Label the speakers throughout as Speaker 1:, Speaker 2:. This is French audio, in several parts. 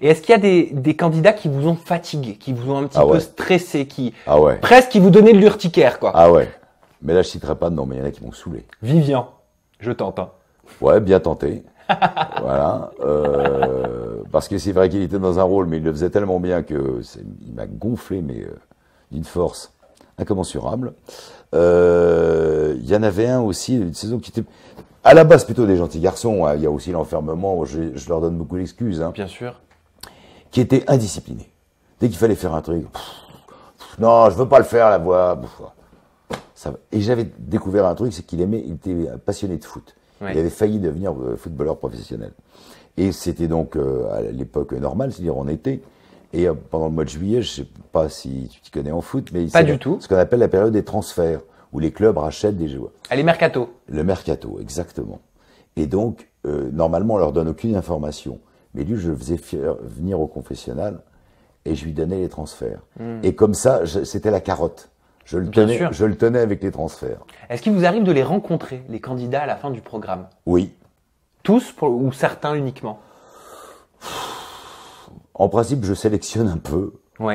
Speaker 1: Et est-ce qu'il y a des, candidats qui vous ont fatigué, qui vous ont un petit ah peu
Speaker 2: stressé, qui ah presque qui vous donnaient de l'urticaire, quoi Ah ouais. Mais là, je citerai pas de nom, mais il y en a qui m'ont saoulé.
Speaker 1: Vivian, je tente. Hein.
Speaker 2: Ouais, bien tenté. voilà. Euh, parce que c'est vrai qu'il était dans un rôle, mais il le faisait tellement bien que il m'a gonflé, mais euh, d'une force incommensurable. Euh, il y en avait un aussi, une saison qui était à la base plutôt des gentils garçons. Hein. Il y a aussi l'enfermement, je, leur donne beaucoup d'excuses. Hein. Bien sûr qui était indiscipliné. Dès qu'il fallait faire un truc, non, je veux pas le faire la voix. et j'avais découvert un truc, c'est qu'il aimait, il était passionné de foot. Il avait failli devenir euh, footballeur professionnel. Et c'était donc euh, à l'époque normale, c'est-à-dire en été. Et euh, pendant le mois de juillet, je sais pas si tu t'y connais en foot, mais pas du tout. Ce qu'on appelle la période des transferts, où les clubs rachètent des joueurs. À ah, les mercato. Le mercato, exactement. Et donc, normalement, on leur donne aucune information. Mais lui, je le faisais venir au confessionnal et je lui donnais les transferts. Hmm. Et comme ça, c'était la carotte. Je le, tenais, je le tenais avec les transferts.
Speaker 1: Est-ce qu'il vous arrive de les rencontrer, les candidats, à la fin du programme Oui. Tous ou certains uniquement
Speaker 2: En principe, je sélectionne un peu. Oui.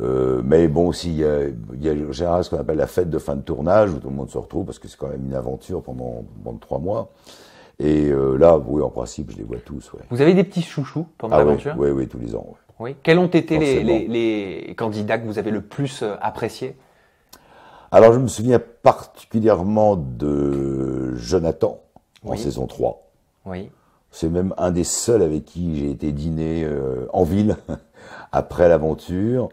Speaker 2: Euh, mais bon, aussi, il y a, ce qu'on appelle la fête de fin de tournage, où tout le monde se retrouve, parce que c'est quand même une aventure pendant, pendant trois mois. Et euh, là, oui, en principe, je les vois tous. Vous avez des petits chouchous pendant ah l'aventure Oui, oui, tous les ans.
Speaker 1: Oui. Quels ont été les, candidats que vous avez le plus euh, appréciés
Speaker 2: Alors, je me souviens particulièrement de Jonathan en saison 3. Oui. C'est même un des seuls avec qui j'ai été dîner euh, en ville après l'aventure.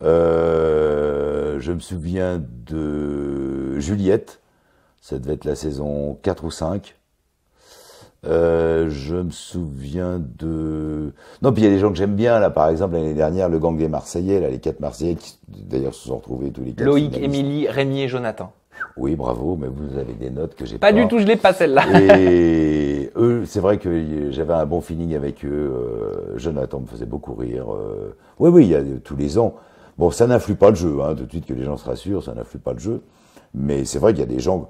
Speaker 2: je me souviens de Juliette, ça devait être la saison 4 ou 5. Euh, je me souviens de... Non, puis il y a des gens que j'aime bien, là, par exemple, l'année dernière, le gang des Marseillais, là, les quatre Marseillais, qui d'ailleurs se sont retrouvés tous les quatre. Loïc,
Speaker 1: Émilie, Rémi et Jonathan.
Speaker 2: Oui, bravo, mais vous avez des notes que j'ai pas. Pas du tout, je l'ai pas celle-là. Et eux, c'est vrai que j'avais un bon feeling avec eux. Euh, Jonathan me faisait beaucoup rire. Euh. Oui, oui, il y a tous les ans. Bon, ça n'influe pas le jeu, hein, tout de suite que les gens se rassurent, ça n'influe pas le jeu. Mais c'est vrai qu'il y a des gens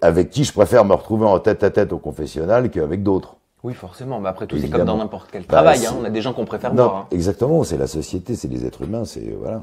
Speaker 2: avec qui je préfère me retrouver en tête à tête au confessionnal qu'avec d'autres.
Speaker 1: Oui, forcément. Mais après tout, c'est comme dans n'importe quel bah, travail. Hein, on a des gens qu'on préfère voir. Hein.
Speaker 2: Exactement. C'est la société, c'est les êtres humains, c'est voilà.